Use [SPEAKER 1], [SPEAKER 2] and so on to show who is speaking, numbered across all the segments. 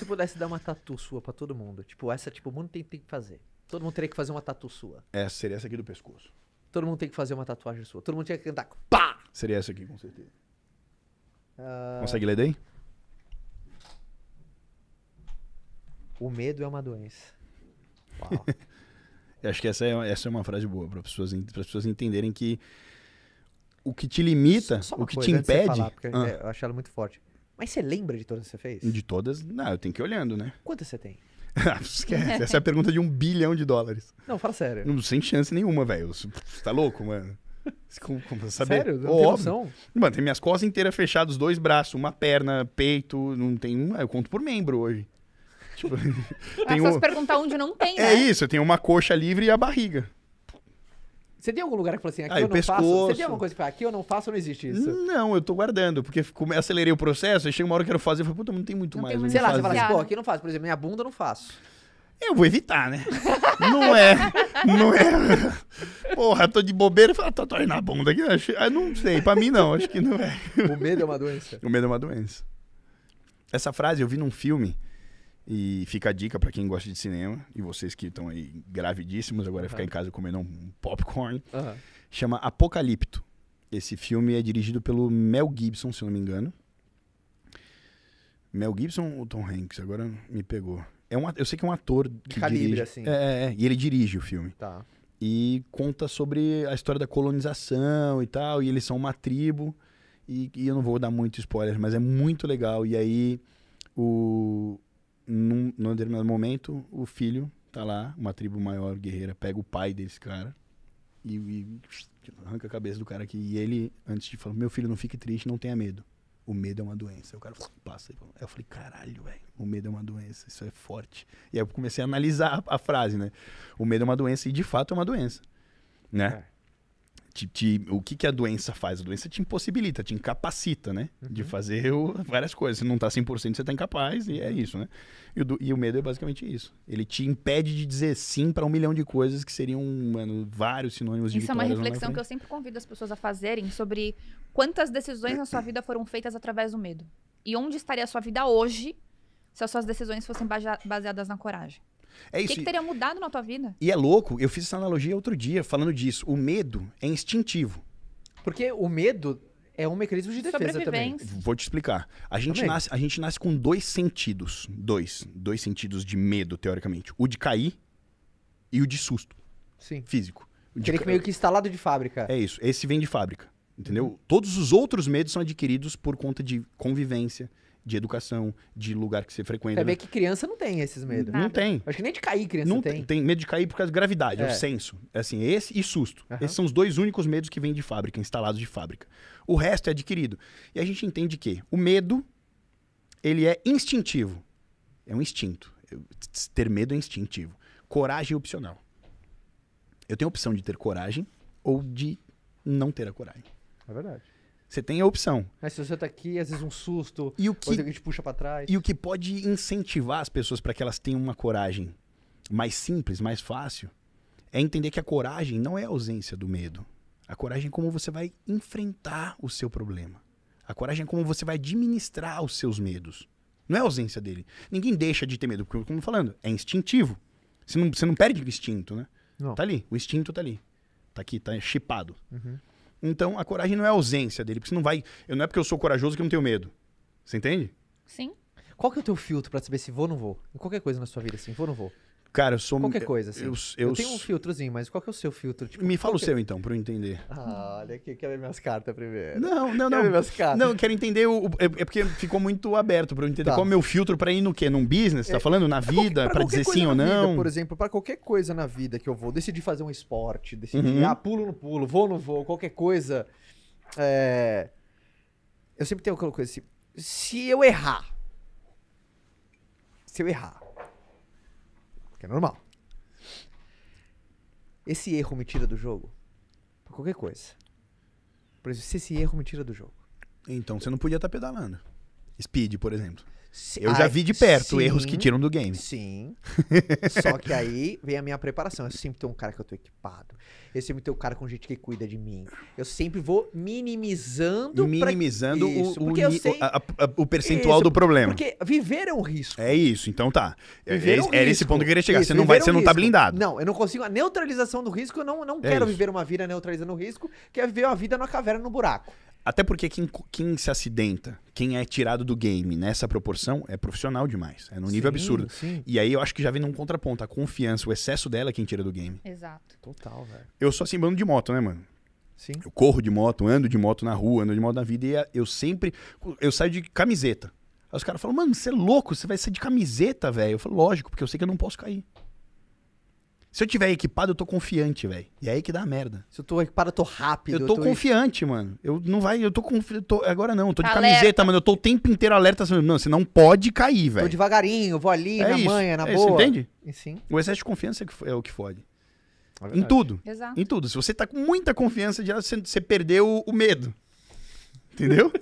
[SPEAKER 1] tu pudesse dar uma tatu sua pra todo mundo, tipo, essa, tipo, o mundo tem, tem que fazer. Todo mundo teria que fazer uma tatu sua. Essa é, seria essa aqui do pescoço. Todo mundo tem que fazer uma tatuagem sua. Todo mundo tinha que cantar pá!
[SPEAKER 2] Seria essa aqui, com
[SPEAKER 1] certeza. Uh... Consegue ler daí? O medo é uma doença. Uau.
[SPEAKER 2] acho que essa é, essa é uma frase boa para pessoas para pessoas entenderem que o que te limita, o que coisa, te impede. Falar, ah. Eu acho ela muito forte.
[SPEAKER 1] Mas você lembra de todas que você fez? De
[SPEAKER 2] todas? Não, eu tenho que ir olhando, né? Quantas você tem? Esquece. Essa é a pergunta de um bilhão de dólares.
[SPEAKER 1] Não, fala sério.
[SPEAKER 2] Não, sem chance nenhuma, velho. Você tá louco, mano? Como, como saber? Sério? Não tem noção? Mano, tem minhas costas inteiras fechadas, dois braços, uma perna, peito, não tem um... Eu conto por membro hoje. Tipo, é só um... se
[SPEAKER 3] perguntar onde não tem, é né? É isso,
[SPEAKER 2] eu tenho uma coxa livre e a barriga.
[SPEAKER 1] Você tem algum lugar que falou assim, aqui ah, eu não pescoço. faço? Você tem alguma coisa que fala, aqui eu não faço ou não existe isso?
[SPEAKER 2] Não, eu tô guardando, porque como acelerei o processo, aí chega uma hora que eu quero fazer, eu falei, puta, não tem muito não mais. Tem muito sei lá, você fala assim, pô, aqui
[SPEAKER 1] eu não faço, por exemplo, minha bunda eu não faço. Eu vou evitar, né? não é, não
[SPEAKER 2] é. Porra, tô de bobeira e falo, tatuagem na bunda aqui. Eu ah, não sei, pra mim não, acho
[SPEAKER 1] que não é. O medo é uma doença.
[SPEAKER 2] O medo é uma doença. Essa frase eu vi num filme e fica a dica para quem gosta de cinema e vocês que estão aí gravidíssimos, agora uhum. ficar em casa comendo um popcorn. Uhum. Chama Apocalipto. Esse filme é dirigido pelo Mel Gibson, se eu não me engano. Mel Gibson ou Tom Hanks? Agora me pegou. É um, eu sei que é um ator que de calibre, dirige, assim. É, é, é, e ele dirige o filme. Tá. E conta sobre a história da colonização e tal. E eles são uma tribo. E, e eu não vou dar muito spoiler, mas é muito legal. E aí o, num, num determinado momento, o filho tá lá, uma tribo maior guerreira, pega o pai desse cara e, e arranca a cabeça do cara aqui. E ele, antes de falar, meu filho, não fique triste, não tenha medo. O medo é uma doença. Aí o cara passa. fala. eu falei, caralho, velho, o medo é uma doença, isso é forte. E aí eu comecei a analisar a, a frase, né? O medo é uma doença e de fato é uma doença, né? É. Te, te, o que, que a doença faz? A doença te impossibilita, te incapacita, né? Uhum. De fazer o, várias coisas. Se não tá 100%, você tá incapaz e é uhum. isso, né? E o, e o medo é basicamente isso. Ele te impede de dizer sim para um milhão de coisas que seriam, mano, vários sinônimos de Isso é uma reflexão que eu
[SPEAKER 3] sempre convido as pessoas a fazerem sobre quantas decisões na sua vida foram feitas através do medo. E onde estaria a sua vida hoje se as suas decisões fossem baseadas na coragem. É isso. O que, que, teria mudado na tua vida?
[SPEAKER 2] E é louco, eu fiz essa analogia outro dia falando disso. O medo é instintivo. Porque o medo é
[SPEAKER 1] um mecanismo de defesa também. Vou
[SPEAKER 2] te explicar. A gente, nasce, a gente nasce com dois sentidos. Dois. Dois sentidos de medo, teoricamente. O de cair e o de susto. Sim. Físico. Aquele que meio que instalado de fábrica. É isso. Esse vem de fábrica. Entendeu? Todos os outros medos são adquiridos por conta de convivência, de educação, de lugar que você frequenta. É bem
[SPEAKER 1] que criança não tem esses medos. Não, não tem. Acho que nem de cair criança não tem.
[SPEAKER 2] Tem medo de cair por causa da gravidade, é, o é. senso. É assim, esse e susto. Uhum. Esses são os dois únicos medos que vêm de fábrica, instalados de fábrica. O resto é adquirido. E a gente entende que o medo, ele é instintivo. É um instinto. Ter medo é instintivo. Coragem é opcional. Eu tenho a opção de ter coragem ou de não ter a coragem. É verdade. Você tem
[SPEAKER 1] a opção. Mas se você tá aqui, às vezes um susto, e o que, te puxa para trás. E o que pode
[SPEAKER 2] incentivar as pessoas para que elas tenham uma coragem mais simples, mais fácil, é entender que a coragem não é a ausência do medo. A coragem é como você vai enfrentar o seu problema. A coragem é como você vai administrar os seus medos. Não é a ausência dele. Ninguém deixa de ter medo, porque, como eu tô falando, é instintivo. Você não, você não perde o instinto, né? Não. Tá ali. O instinto tá ali. Tá aqui, tá chipado. Uhum. Então, a coragem não é a ausência dele, porque você não vai. Eu, não é porque eu sou corajoso que eu não tenho medo. Você entende? Sim. Qual que é o teu filtro para saber se
[SPEAKER 1] vou ou não vou? Em qualquer coisa na sua vida, assim, vou ou não vou? Cara, eu sou. Qualquer coisa, assim. Eu, eu, eu tenho um filtrozinho, mas qual que é o seu filtro? Tipo, Me fala o que... É? seu, então, pra eu entender. Ah, olha aqui, quero ver minhas cartas primeiro. Não, não, não. Quero ver minhas cartas. Não, eu
[SPEAKER 2] quero entender. O, é, é porque ficou muito aberto pra eu entender tá. qual é o meu filtro pra ir no quê? Num business? Tá é, falando? Na vida? pra, pra dizer sim ou não? Vida, por
[SPEAKER 1] exemplo, pra qualquer coisa na vida que eu vou, decidir fazer um esporte, decidir, uhum. ah, pulo no pulo, vou no voo, qualquer coisa. É... Eu sempre tenho aquela coisa assim. Se eu errar. Se eu errar que é normal. Esse erro me tira do jogo por qualquer coisa. Por exemplo, se esse erro me tira do jogo. Então você não podia estar tá pedalando. Speed, por exemplo eu já vi de perto sim, erros que tiram do game. Sim. Só que aí vem a minha preparação. Eu sempre tenho um cara que eu tô equipado. Eu sempre tenho um cara com gente que cuida de mim. Eu sempre vou minimizando. Minimizando pra... isso, o, o, sei... a, a, o, percentual isso, do problema. Porque viver é um risco. É
[SPEAKER 2] isso, então tá. é, é um era esse ponto que eu queria chegar. Isso, você não, vai, é um você não tá
[SPEAKER 1] blindado. Não, eu não consigo. A neutralização do risco, eu não, não é quero viver uma vida neutralizando o risco, que é viver uma vida na caverna no buraco. Até porque
[SPEAKER 2] quem, quem se acidenta, quem é tirado do game nessa proporção, é profissional demais. É num nível sim, absurdo. Sim. E aí eu acho que já vem num contraponto. A confiança, o excesso dela é quem tira do game. Exato. Total, velho. Eu sou assim, bando de moto, né, mano? Sim. Eu corro de moto, ando de moto na rua, ando de moto na vida e eu sempre. Eu saio de camiseta. Aí os caras falam, mano, você é louco, você vai ser de camiseta, velho. Eu falo, lógico, porque eu sei que eu não posso cair. Se eu tiver equipado, eu tô confiante, velho.
[SPEAKER 1] E é aí que dá a merda. Se eu tô equipado, eu tô rápido. Eu tô, eu tô
[SPEAKER 2] confiante, mano. Eu não vai, eu tô confiante. Agora não, eu tô de alerta. camiseta, mano. Eu tô o tempo inteiro alerta. Assim, não, você não pode cair, velho. Tô
[SPEAKER 1] devagarinho, vou ali, é na isso, manha, na é boa. Isso, entende? E sim.
[SPEAKER 2] O excesso de confiança é, é o que fode. É em tudo. Exato. Em tudo. Se você tá com muita confiança, já você, você perdeu o medo. Entendeu?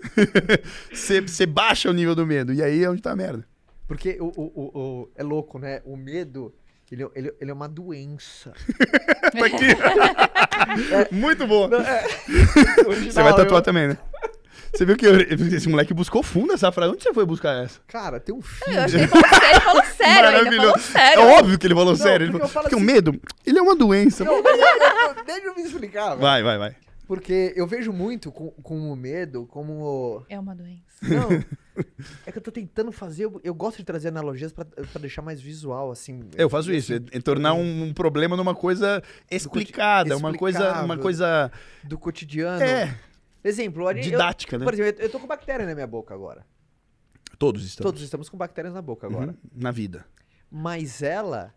[SPEAKER 2] você, você baixa o nível do medo. E aí é onde tá a merda.
[SPEAKER 1] Porque o, o, o, o é louco, né? O medo ele, é, ele, é, ele é uma doença. tá aqui. É. Muito boa. Não, é... Você vai tatuar eu... também, né?
[SPEAKER 2] Você viu que eu, esse moleque buscou fundo essa frase. Onde você foi buscar essa? Cara, tem um filho. Eu acho que ele falou
[SPEAKER 3] sério,
[SPEAKER 1] ele falou sério, Ele falou sério. É óbvio que ele falou não, sério. Porque, ele falou, porque assim, o medo, ele é uma doença. Não, deixa eu me explicar. Vai, vai, vai. Porque eu vejo muito com, com o medo como. É uma doença. Não. é que eu tô tentando fazer. Eu, eu gosto de trazer analogias para deixar mais visual, assim. Eu faço assim, isso. É, tornar
[SPEAKER 2] um, um, problema numa coisa explicada, uma coisa. Uma coisa.
[SPEAKER 1] Do cotidiano. É. Exemplo, Didática, eu, né? Por exemplo, eu tô com bactéria na minha boca agora. Todos estamos. Todos estamos com bactérias na boca agora. Uhum, na vida. Mas ela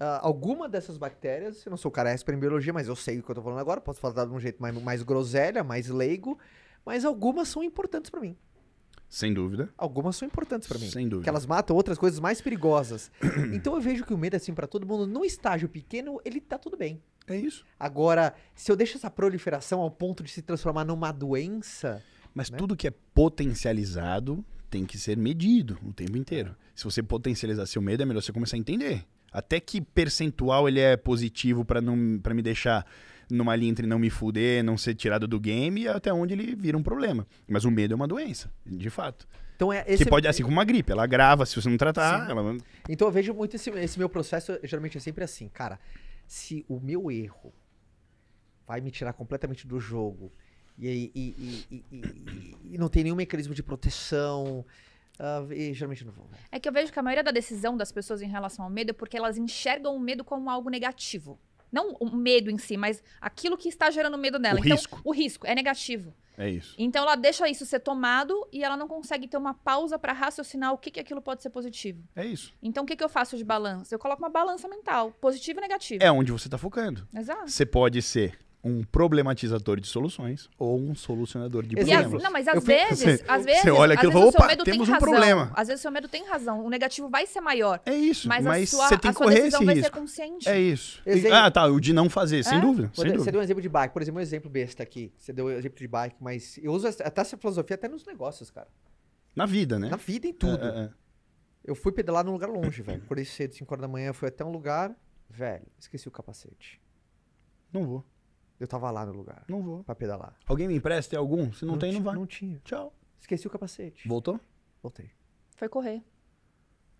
[SPEAKER 1] Uh, alguma dessas bactérias, eu não sou o cara expert em biologia, mas eu sei o que eu tô falando agora, posso falar de um jeito mais, mais groselha, mais leigo, mas algumas são importantes para mim.
[SPEAKER 2] Sem dúvida.
[SPEAKER 1] Algumas são importantes para mim. Sem dúvida. Que elas matam outras coisas mais perigosas. então eu vejo que o medo, assim, para todo mundo, num estágio pequeno, ele tá tudo bem. É isso. Agora, se eu deixo essa proliferação ao ponto de se transformar numa doença. Mas né? tudo que é potencializado tem que ser medido o tempo inteiro. É.
[SPEAKER 2] Se você potencializar seu medo, é melhor você começar a entender. Até que percentual ele é positivo para não para me deixar numa linha entre não me fuder, não ser tirado do game e até onde ele vira um problema. Mas o medo é uma doença, de fato.
[SPEAKER 1] Então é esse que é pode assim
[SPEAKER 2] como uma gripe, ela grava se você não tratar. Ela...
[SPEAKER 1] Então eu vejo muito esse, esse meu processo geralmente é sempre assim, cara. Se o meu erro vai me tirar completamente do jogo e, e, e, e, não tem nenhum mecanismo de proteção, Uh, e geralmente não vou. Né?
[SPEAKER 3] É que eu vejo que a maioria da decisão das pessoas em relação ao medo é porque elas enxergam o medo como algo negativo. Não o medo em si, mas aquilo que está gerando medo nela. O então, risco. o risco é negativo. É isso. Então ela deixa isso ser tomado e ela não consegue ter uma pausa para raciocinar o que, que aquilo pode ser positivo. É isso. Então o que, que eu faço de balança? Eu coloco uma balança mental, positivo e negativo. É onde você está
[SPEAKER 2] focando. Exato. Você pode ser um problematizador de soluções ou um solucionador de problemas. As, não, mas às eu, vezes, às vezes, você olha aquilo, às vezes opa, o seu medo temos tem um razão. problema.
[SPEAKER 3] Às vezes o seu medo tem razão, o negativo vai ser maior. É isso, mas, mas sua, você tem que correr esse risco. É isso.
[SPEAKER 2] Exemplo. Ah, tá, o de não fazer, é? sem dúvida, Você dúvida. deu
[SPEAKER 1] um exemplo de bike, por exemplo, um exemplo besta aqui. Você deu um exemplo de bike, mas eu uso até essa filosofia até nos negócios, cara. Na vida, né? Na vida, em tudo. É, é, é. eu fui pedalar num lugar longe, velho. Por isso cedo, 5 horas da manhã, fui até um lugar, velho, esqueci o capacete. Não vou. Eu tava lá no lugar. Não vou. Pra pedalar. Alguém me empresta? Tem algum? Se não, não tem, não vai. Não tinha. Tchau. Esqueci o capacete.
[SPEAKER 2] Voltou? Voltei.
[SPEAKER 1] Foi correr.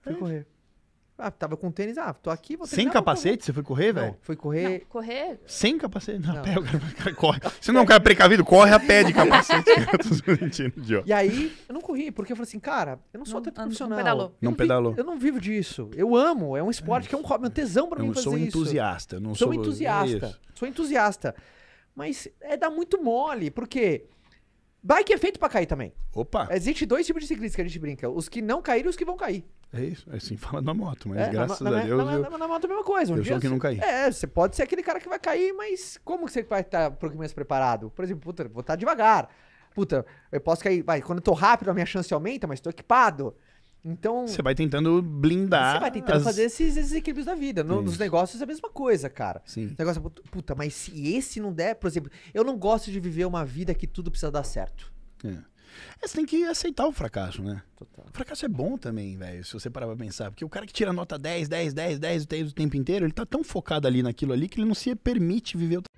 [SPEAKER 1] Foi correr. Ah, tava com tênis, ah, tô aqui,
[SPEAKER 3] você. Sem então
[SPEAKER 2] capacete? Você foi correr, velho? Foi correr.
[SPEAKER 3] Não, correr?
[SPEAKER 2] Sem capacete? Não, não. Pé, o cara corre. Você não é um cara precavido, corre a pé de capacete. e
[SPEAKER 1] aí, eu não corri, porque eu falei assim, cara, eu não sou atleta profissional. Não pedalou. Não, não pedalou. Vi, eu não vivo disso. Eu amo, é um esporte é. que é um hobby, um tesão pra eu mim fazer isso. Eu sou entusiasta, não sou... Sou entusiasta, isso. sou entusiasta. Mas é dar muito mole, porque... Bike é feito pra cair também. Opa! Existe dois tipos de ciclistas que a gente brinca. Os que não caíram e os que vão cair. É isso, é assim fala na moto, mas é, graças na, na, a Deus. Na, eu, na, moto é a mesma coisa. Um eu dia, sou que não caí. É, você pode ser aquele cara que vai cair, mas como que você vai estar tá pro que mais preparado? Por exemplo, puta, vou estar devagar. Puta, eu posso cair. Vai, quando eu tô rápido, a minha chance aumenta, mas tô equipado. Então. Você vai tentando blindar. Você vai tentando as... fazer esses, esses equilíbrios da vida. No, nos negócios é a mesma coisa, cara. Sim. O negócio é, puta, mas se esse não der, por exemplo, eu não gosto de viver uma vida que tudo precisa dar certo. É. É, você tem que aceitar o fracasso, né? Total. O fracasso é bom também, velho, se você
[SPEAKER 2] parar pra pensar. Porque o cara que tira nota 10, 10, 10, 10, 10 o tempo inteiro, ele tá tão focado ali naquilo ali que ele não se permite viver o